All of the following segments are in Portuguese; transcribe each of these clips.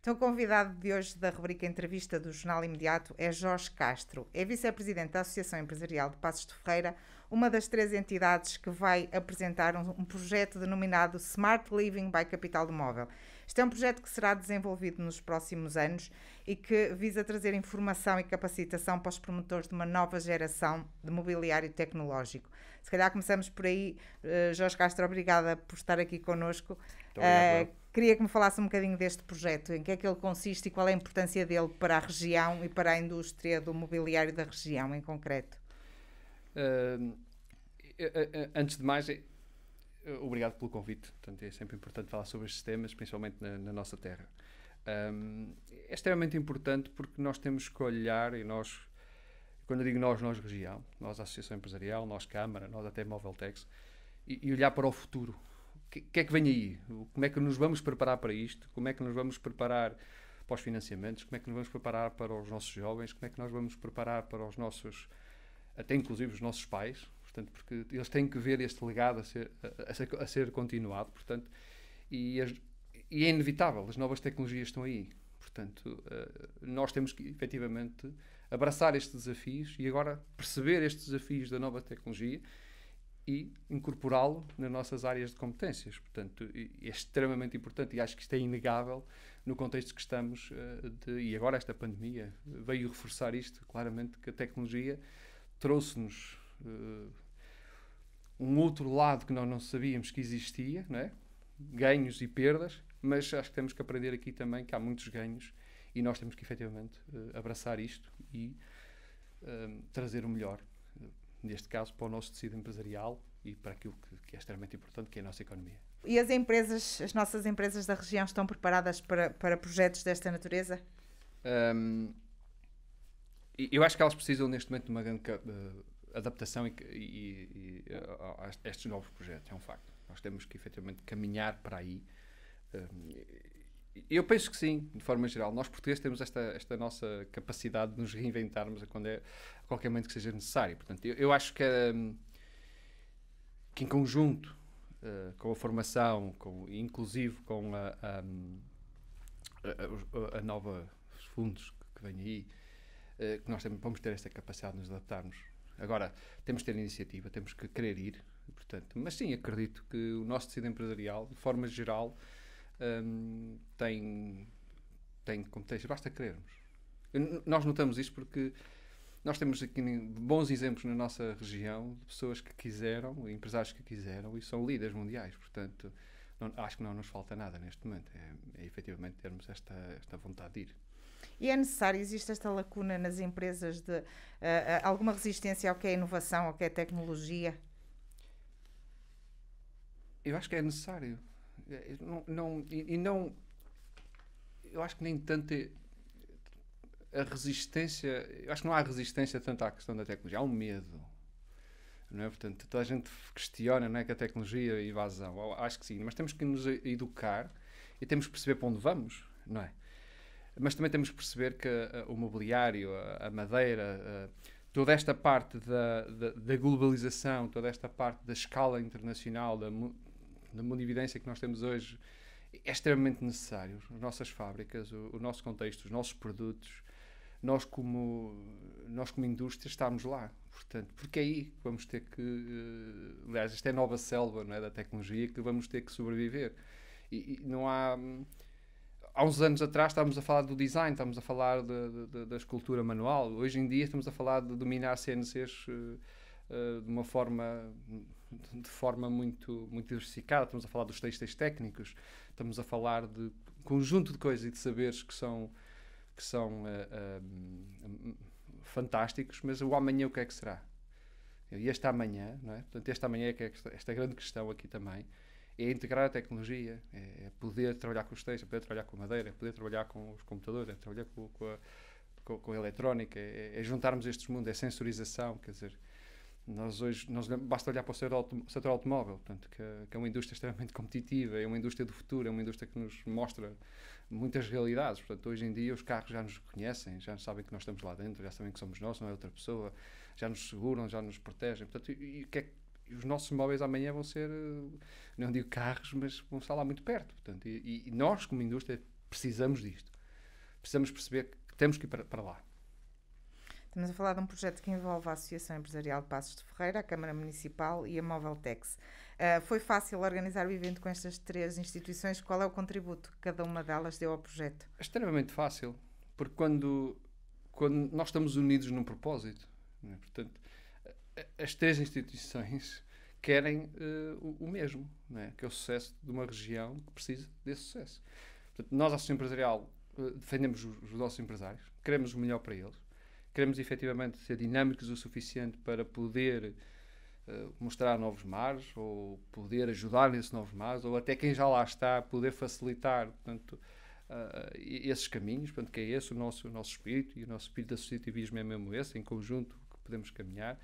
Então, o convidado de hoje da rubrica Entrevista do Jornal Imediato é Jorge Castro. É vice-presidente da Associação Empresarial de Passos de Ferreira, uma das três entidades que vai apresentar um, um projeto denominado Smart Living by Capital do Móvel. Este é um projeto que será desenvolvido nos próximos anos e que visa trazer informação e capacitação para os promotores de uma nova geração de mobiliário tecnológico. Se calhar começamos por aí. Uh, Jorge Castro, obrigada por estar aqui conosco. Muito Uh, Queria que me falasse um bocadinho deste projeto, em que é que ele consiste e qual é a importância dele para a região e para a indústria do mobiliário da região em concreto. Uh, antes de mais, obrigado pelo convite. Portanto, é sempre importante falar sobre estes temas, principalmente na, na nossa terra. Um, é extremamente importante porque nós temos que olhar e nós, quando eu digo nós, nós região, nós Associação Empresarial, nós Câmara, nós até Moveltex, e, e olhar para o futuro que, que é que vem aí? Como é que nos vamos preparar para isto? Como é que nos vamos preparar para os financiamentos? Como é que nos vamos preparar para os nossos jovens? Como é que nós vamos preparar para os nossos, até inclusive os nossos pais? Portanto, porque eles têm que ver este legado a ser, a, a ser, a ser continuado, portanto, e, as, e, é inevitável, as novas tecnologias estão aí. Portanto, uh, nós temos que, efetivamente, abraçar estes desafios e agora perceber estes desafios da nova tecnologia e incorporá-lo nas nossas áreas de competências. Portanto, é extremamente importante e acho que isto é inegável no contexto que estamos eh, de, e agora esta pandemia eh, veio reforçar isto, claramente que a tecnologia trouxe-nos uh, um outro lado que nós não sabíamos que existia, não é? ganhos e perdas, mas acho que temos que aprender aqui também que há muitos ganhos e nós temos que efetivamente uh, abraçar isto e uh, trazer o melhor neste caso, para o nosso tecido empresarial e para aquilo que, que é extremamente importante, que é a nossa economia. E as empresas, as nossas empresas da região estão preparadas para, para projetos desta natureza? Um, eu acho que elas precisam neste momento de uma grande uh, adaptação e, e, e a, a estes novos projetos, é um facto. Nós temos que efetivamente caminhar para aí. Um, eu penso que sim, de forma geral. Nós portugueses temos esta, esta nossa capacidade de nos reinventarmos a, quando é, a qualquer momento que seja necessário. Portanto, eu, eu acho que, um, que em conjunto uh, com a formação, com, inclusive com a, a, hum, a, a nova os fundos que, que aí, uh, que nós também vamos ter esta capacidade de nos adaptarmos. Agora, temos que ter iniciativa, temos que querer ir, portanto. Mas sim, acredito que o nosso tecido empresarial, de forma geral, um, tem, tem competência, basta querermos. Nós notamos isto porque nós temos aqui bons exemplos na nossa região de pessoas que quiseram, empresários que quiseram e são líderes mundiais, portanto não, acho que não nos falta nada neste momento, é, é efetivamente termos esta, esta vontade de ir. E é necessário, existe esta lacuna nas empresas de uh, alguma resistência ao que é inovação, ao que é tecnologia? Eu acho que é necessário. É, não, não e, e, não. Eu acho que nem tanto. A resistência. Eu acho que não há resistência tanto à questão da tecnologia, há um medo. Não é? Portanto, toda a gente questiona não é, que a tecnologia e invasão. Acho que sim, mas temos que nos educar e temos que perceber para onde vamos, não é? Mas também temos que perceber que eh, o mobiliário, a, a madeira, eh, toda esta parte da, da, da, globalização, toda esta parte da escala internacional, da, no mundo de evidência que nós temos hoje é extremamente necessário. As nossas fábricas, o, o, nosso contexto, os nossos produtos, nós como, nós como indústria estamos lá. Portanto, porque é aí que vamos ter que. Eh, aliás, esta é a nova selva não é, da tecnologia que vamos ter que sobreviver. E, e não há. Há uns anos atrás estávamos a falar do design, estávamos a falar de, de, de, da escultura manual. Hoje em dia estamos a falar de dominar CNCs uh, eh, uh, eh, de uma forma de forma muito, muito diversificada. Estamos a falar dos textos técnicos, estamos a falar de conjunto de coisas e de saberes que são, que são uh, uh, fantásticos, mas o amanhã o que é que será? E este amanhã, não é? Portanto, este amanhã é que é esta grande questão aqui também, é integrar a tecnologia, é, é, poder trabalhar com os textos, é poder trabalhar com a madeira, é poder trabalhar com os computadores, é trabalhar com, com a com, com a eletrónica, é, é, juntarmos estes mundos, é sensorização, quer dizer, nós hoje, nós basta olhar para o setor, setor automóvel, portanto, que, que, é uma indústria extremamente competitiva, é uma indústria do futuro, é uma indústria que nos mostra muitas realidades. Portanto, hoje em dia os carros já nos conhecem, já sabem que nós estamos lá dentro, já sabem que somos nós, não é outra pessoa, já nos seguram, já nos protegem. Portanto, e, e que é os nossos móveis amanhã vão ser, eh, não digo carros, mas vão estar lá muito perto. Portanto, e, e nós, como indústria, precisamos disto. Precisamos perceber que temos que ir para, para lá. Estamos a falar de um projeto que envolve a Associação Empresarial de Passos de Ferreira, a Câmara Municipal e a Moveltex. Uh, foi fácil organizar o evento com estas três instituições? Qual é o contributo que cada uma delas deu ao projeto? É extremamente fácil, porque quando, quando nós estamos unidos num propósito, né? portanto, as três instituições querem uh, o, o, mesmo, né? que é o sucesso de uma região que precisa desse sucesso. Portanto, nós, a Associação Empresarial, uh, defendemos os, os nossos empresários, queremos o melhor para eles, queremos efetivamente ser dinâmicos o suficiente para poder uh, mostrar novos mares ou poder ajudar nesses novos mares ou até quem já lá está poder facilitar portanto, uh, esses caminhos portanto que é esse o nosso o nosso espírito e o nosso espírito de associativismo é mesmo esse em conjunto que podemos caminhar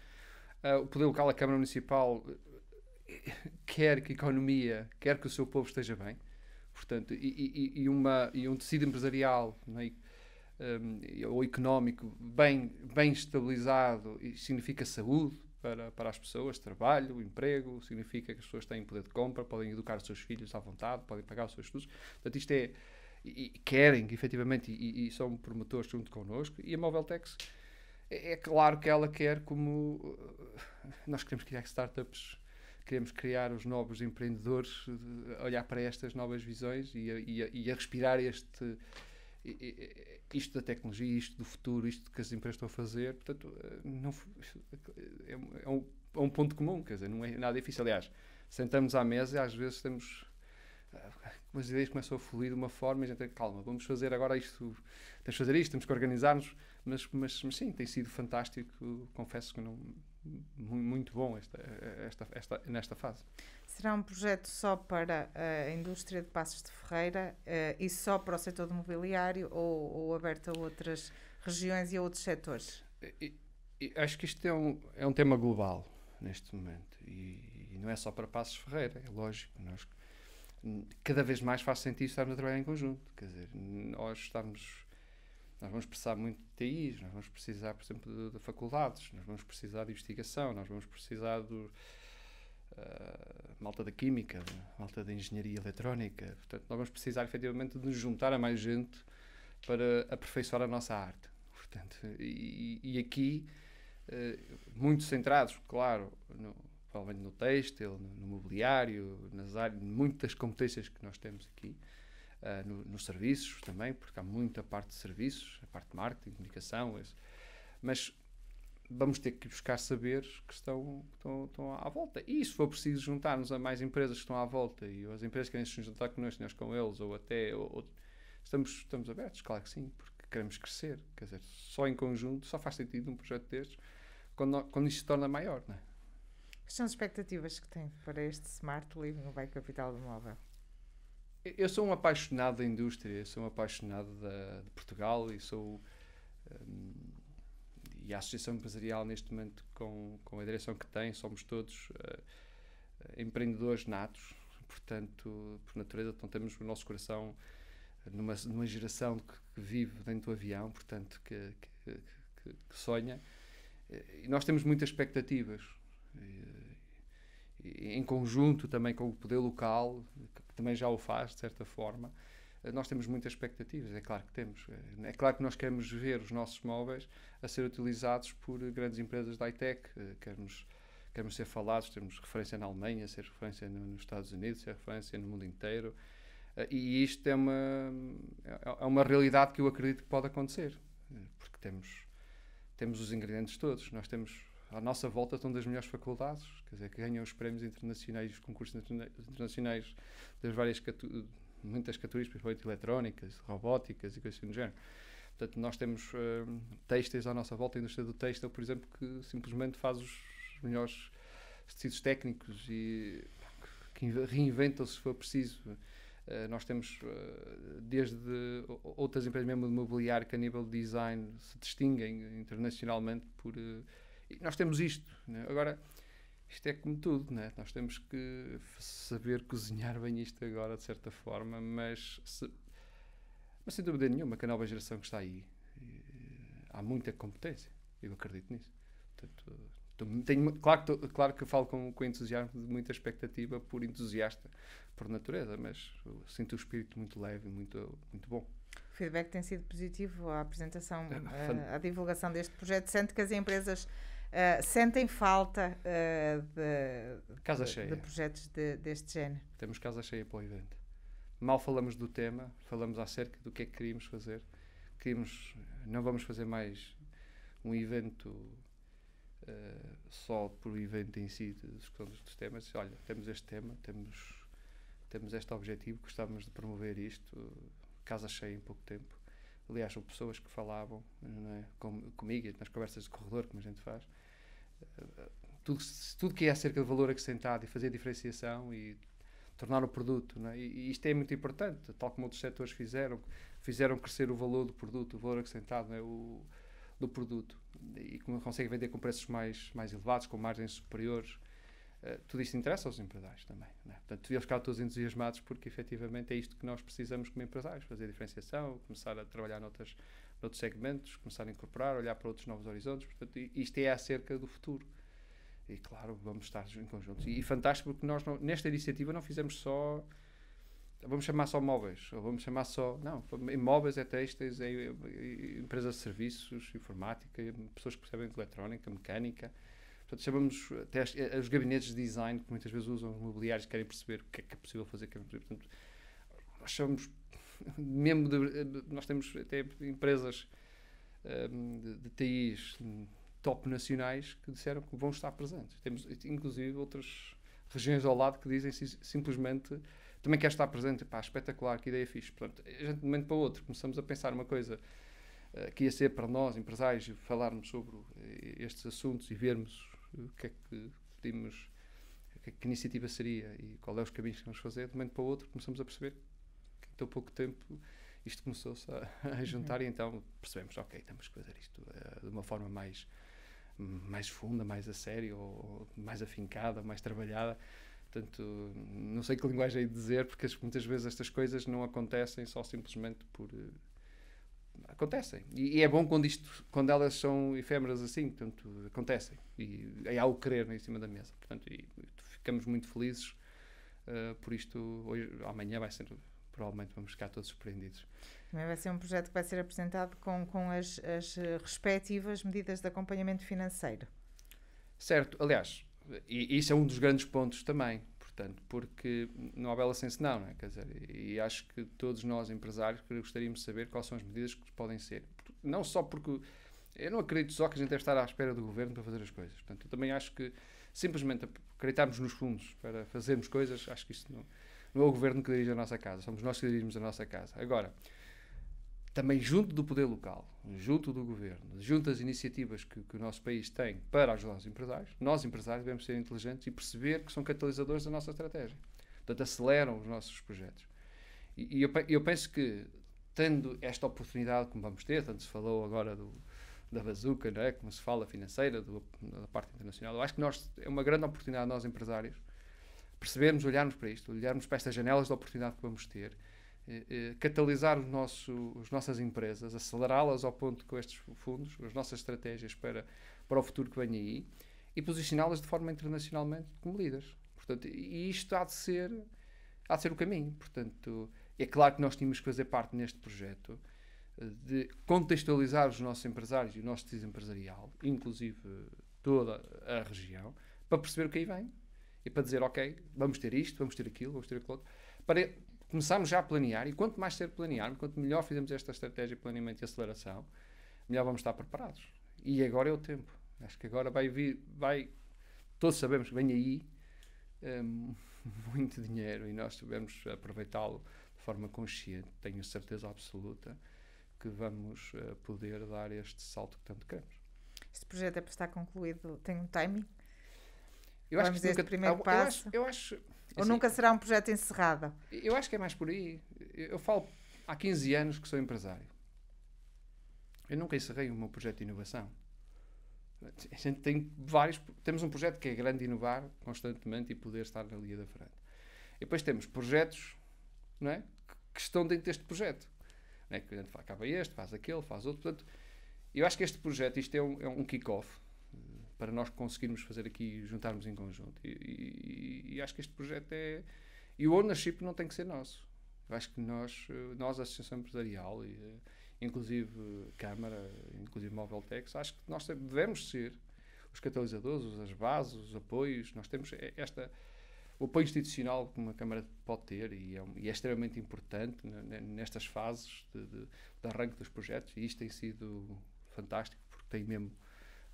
uh, o poder local a câmara municipal quer que a economia quer que o seu povo esteja bem portanto e, e, e uma e um tecido empresarial não é? um, ou económico bem, bem estabilizado significa saúde para, para as pessoas, trabalho, emprego, significa que as pessoas têm poder de compra, podem educar os seus filhos à vontade, podem pagar os seus estudos. Portanto, isto é. E, querem, efetivamente, e, e, são promotores junto connosco. E a Mobiltex, é, é claro que ela quer, como. Uh, nós queremos criar startups queremos criar os novos empreendedores, uh, olhar para estas novas visões e a, e a, e a respirar este, isto da tecnologia, isto do futuro, isto que as empresas estão a fazer, portanto, eh, não, é, é, é, um, é um ponto comum, quer dizer, não é nada difícil. Aliás, sentamos à mesa e às vezes temos eh, As ideias começam a fluir de uma forma e a gente tem, é, calma, vamos fazer agora isto, temos que fazer isto, temos que organizar-nos, mas, mas, mas sim, tem sido fantástico, confesso que não muito bom esta, esta, esta, nesta fase. Será um projeto só para eh, a indústria de Passos de Ferreira uh, e só para o setor do mobiliário ou, ou, aberto a outras regiões e a outros setores? E, e, acho que isto é um, é um tema global neste momento e, e, não é só para Passos Ferreira, é lógico. Nós, cada vez mais faz sentido estarmos a trabalhar em conjunto, quer dizer, nós estamos nós vamos precisar muito de TIs, nós vamos precisar, por exemplo, de, de faculdades, nós vamos precisar de investigação, nós vamos precisar de Uh, ah, malta da química, malta da engenharia eletrónica. Portanto, nós vamos precisar efetivamente de nos juntar a mais gente para aperfeiçoar a nossa arte. Portanto, e, e aqui, uh, muito centrados, claro, no, provavelmente no têxtil, no, no mobiliário, nas áreas, muitas competências que nós temos aqui, uh, no, nos serviços também, porque há muita parte de serviços, a parte de marketing, comunicação, isso. mas vamos ter que buscar saberes que estão, estão, estão à volta. E se for preciso juntar-nos a mais empresas que estão à volta e as empresas que querem se juntar connosco, nós com eles, ou até. Ou, ou, estamos, estamos abertos, claro que sim, porque queremos crescer. Quer dizer, só em conjunto, só faz sentido um projeto destes quando, quando isso se torna maior, não é? Quais são as expectativas que tem para este Smart Living no Banco Capital do Móvel? Eu sou um apaixonado da indústria, sou um apaixonado da, de Portugal e sou. Um, e a Associação Empresarial, neste momento, com, com a direção que tem, somos todos uh, empreendedores natos, portanto, por natureza, então, temos o nosso coração numa, numa geração que, que vive dentro do avião, portanto, que, que, que sonha. Eh, e nós temos muitas expectativas. E, em conjunto também com o poder local, que também já o faz, de certa forma, eh, nós temos muitas expectativas, é claro que temos. Eh, é claro que nós queremos ver os nossos móveis a ser utilizados por grandes empresas da high-tech, eh, queremos, queremos ser falados, temos referência na Alemanha, ser referência nos Estados Unidos, ser referência no mundo inteiro, e isto é uma, é, é uma realidade que eu acredito que pode acontecer, porque temos, temos os ingredientes todos, nós temos à nossa volta estão das melhores faculdades, quer dizer, que ganham os prémios internacionais, os concursos internacionais das várias muitas categorias, principalmente eletrónicas, robóticas e coisas assim do género. Portanto, nós temos uh, têxteis à nossa volta, a indústria do têxtil, por exemplo, que simplesmente faz os melhores tecidos técnicos e que reinventam se for preciso. Uh, nós temos uh, desde outras empresas mesmo de mobiliário que a nível de design se distinguem internacionalmente por uh, e nós temos isto. Né? Agora, isto é como tudo, né? nós temos que saber cozinhar bem isto agora, de certa forma, mas, se, mas sem dúvida nenhuma que a nova geração que está aí e, eh, há muita competência. Eu acredito nisso. Portanto, tô, tenho, claro, tô, claro que eu falo com, com entusiasmo, de muita expectativa, por entusiasta, por natureza, mas sinto o espírito muito leve e muito, muito bom. O feedback tem sido positivo à apresentação, é, eh, à divulgação deste projeto. Sente que as empresas eh, sentem falta uh, de, casa de, cheia. de projetos de, deste género? Temos casa cheia para o evento. Mal falamos do tema, falamos acerca do que é que queríamos fazer. Queríamos, não vamos fazer mais um evento uh, só por o evento em si, discussão dos temas. Olha, temos este tema, temos, temos este objetivo, gostávamos de promover isto, casa cheia em pouco tempo aliás, houve pessoas que falavam é? Com, comigo nas conversas de corredor, como a gente faz, tudo, tudo que é acerca de valor acrescentado e fazer diferenciação e tornar o produto. não é? E, e, isto é muito importante, tal como outros setores fizeram, fizeram crescer o valor do produto, o valor acrescentado é o, do produto. E como conseguem vender com preços mais, mais elevados, com margens superiores. Uh, tudo isto interessa aos empresários também. Né? Portanto, eles ficar todos entusiasmados porque efetivamente é isto que nós precisamos como empresários: fazer diferenciação, começar a trabalhar noutras, noutros segmentos, começar a incorporar, olhar para outros novos horizontes. Portanto, isto é acerca do futuro. E claro, vamos estar em conjunto. E, e fantástico porque nós, não, nesta iniciativa, não fizemos só. Vamos chamar só móveis, ou vamos chamar só. Não, móveis é textos, é, é, é empresas de serviços, informática, pessoas que percebem de eletrónica, mecânica. Portanto, chamamos até as, eh, os gabinetes de design, que muitas vezes usam os mobiliários, querem perceber o que é que é possível fazer. Querem perceber. Portanto, nós chamamos mesmo de, nós temos até empresas um, eh, de, de TIs hum, top nacionais que disseram que vão estar presentes. Temos, inclusive, outras regiões ao lado que dizem simplesmente também quer estar presente, pá, espetacular, que ideia fixe. Portanto, a gente, de um momento para o outro, começamos a pensar uma coisa eh, que ia ser para nós, empresários, falarmos sobre eh, estes assuntos e vermos o que é que podíamos, que, é que iniciativa seria e qual é os caminhos que vamos fazer, de um momento para o outro começamos a perceber tão pouco tempo isto começou-se a, a, uhum. juntar uhum. e então percebemos, ok, temos que fazer isto uh, de uma forma mais mais funda, mais a sério, ou, mais afincada, mais trabalhada. Portanto, não sei que linguagem é dizer, porque muitas vezes estas coisas não acontecem só simplesmente por. Uh, acontecem. E, e, é bom quando, isto, quando elas são efêmeras assim, portanto, acontecem. E, e há o querer em cima da mesa. Portanto, e, ficamos muito felizes uh, por isto. Hoje, amanhã vai ser provavelmente vamos ficar todos surpreendidos. Também vai ser um projeto que vai ser apresentado com, com as, as eh, respectivas medidas de acompanhamento financeiro. Certo, aliás, e isso é um dos grandes pontos também, portanto, porque não há bela é senso não, não é? Quer dizer, e acho que todos nós empresários gostaríamos de saber quais são as medidas que podem ser. Não só porque eu não acredito só que a gente deve estar à espera do governo para fazer as coisas. Portanto, eu também acho que simplesmente acreditarmos nos fundos para fazermos coisas, acho que isso não não é o governo que dirige a nossa casa, somos nós que dirigimos a nossa casa. Agora, também junto do poder local, junto do governo, junto às iniciativas que, que, o nosso país tem para ajudar os empresários, nós empresários devemos ser inteligentes e perceber que são catalisadores da nossa estratégia. Portanto, aceleram os nossos projetos. E, e eu, eu, penso que, tendo esta oportunidade como vamos ter, tanto se falou agora do, da bazuca, não é? como se fala financeira, do, da parte internacional, eu acho que nós, é uma grande oportunidade nós empresários percebermos, olharmos para isto, olharmos para estas janelas de oportunidade que vamos ter, eh, eh, catalisar os nosso, as nossas empresas, acelerá-las ao ponto com estes fundos, as nossas estratégias para, para o futuro que vem aí e posicioná-las de forma internacionalmente como líderes. Portanto, e isto há de ser há de ser o caminho. Portanto, é claro que nós tínhamos que fazer parte neste projeto eh, de contextualizar os nossos empresários e o nosso tecido empresarial, inclusive toda a região, para perceber o que aí vem e para dizer, ok, vamos ter isto, vamos ter aquilo, vamos ter aquilo outro, para começarmos já a planear, e quanto mais ser planearmos, quanto melhor fizermos esta estratégia de planeamento e aceleração, melhor vamos estar preparados. E agora é o tempo. Acho que agora vai vir, vai, todos sabemos que vem aí um, muito dinheiro e nós devemos aproveitá-lo de forma consciente. Tenho certeza absoluta que vamos uh, poder dar este salto que tanto queremos. Este projeto é para estar concluído, tem um timing? Eu Vamos acho que nunca, primeiro passo. Eu acho, eu acho assim, Ou nunca será um projeto encerrado? Eu acho que é mais por aí. Eu, falo há 15 anos que sou empresário. Eu nunca encerrei o meu projeto de inovação. A gente tem vários. Temos um projeto que é grande inovar constantemente e poder estar na linha da frente. E depois temos projetos não é? que estão dentro deste projeto. Não é? Que a gente acaba este, faz aquele, faz outro. Portanto, eu acho que este projeto, isto é um, é um kick-off para nós conseguirmos fazer aqui, juntarmos em conjunto. E, e, e acho que este projeto é. E o ownership não tem que ser nosso. Eu acho que nós, eh, nós Associação Empresarial, e, eh, inclusive Câmara, inclusive Mobiltex, acho que nós devemos ser os catalisadores, as bases, os apoios. Nós temos esta o apoio institucional que uma Câmara pode ter e é, e é extremamente importante nestas fases de, de, de, arranque dos projetos e isto tem sido fantástico porque tem mesmo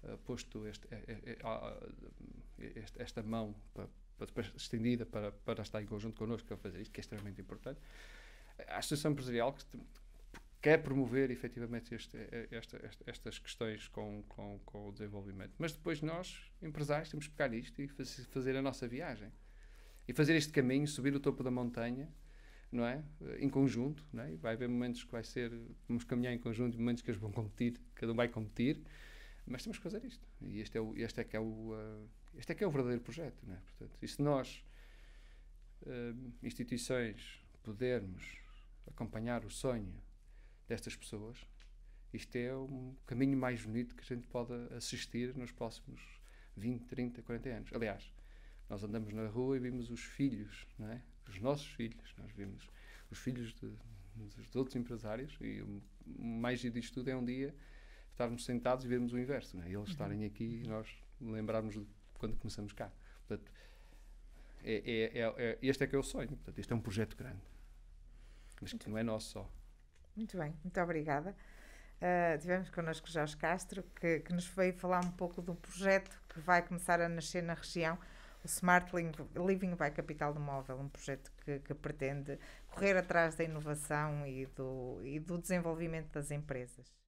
eh, posto este, eh, eh, este, esta mão para, para, estendida para, para estar em conjunto connosco a é fazer isto, que é extremamente importante. A Associação Empresarial que quer promover efetivamente este, esta, esta, estas questões com, com, com, o desenvolvimento. Mas depois nós, empresários, temos que pegar isto e fazer a nossa viagem. E fazer este caminho, subir o topo da montanha, não é? Em conjunto, não é? Vai haver momentos que vai ser, vamos caminhar em conjunto, momentos que eles vão competir, cada um vai competir, mas temos que fazer isto. E este é, o, este é que é o, uh, este é que é o verdadeiro projeto. É? Portanto, e se nós, uh, instituições, pudermos acompanhar o sonho destas pessoas, isto é um caminho mais bonito que a gente pode assistir nos próximos 20, 30, 40 anos. Aliás, nós andamos na rua e vimos os filhos, não é? os nossos filhos, nós vimos os filhos de, dos outros empresários e o mais giro disto tudo é um dia estarmos sentados e vermos o inverso, né? eles estarem uhum. aqui e nós lembrarmos de quando começamos cá. Portanto, é, é, é, é, este é que é o sonho. Portanto, este é um projeto grande, mas que não é nosso só. Muito bem, muito obrigada. Uh, tivemos connosco Jorge Castro, que, que nos veio falar um pouco do projeto que vai começar a nascer na região, o Smart Living by Capital do Móvel, um projeto que, que pretende correr atrás da inovação e do, e do desenvolvimento das empresas.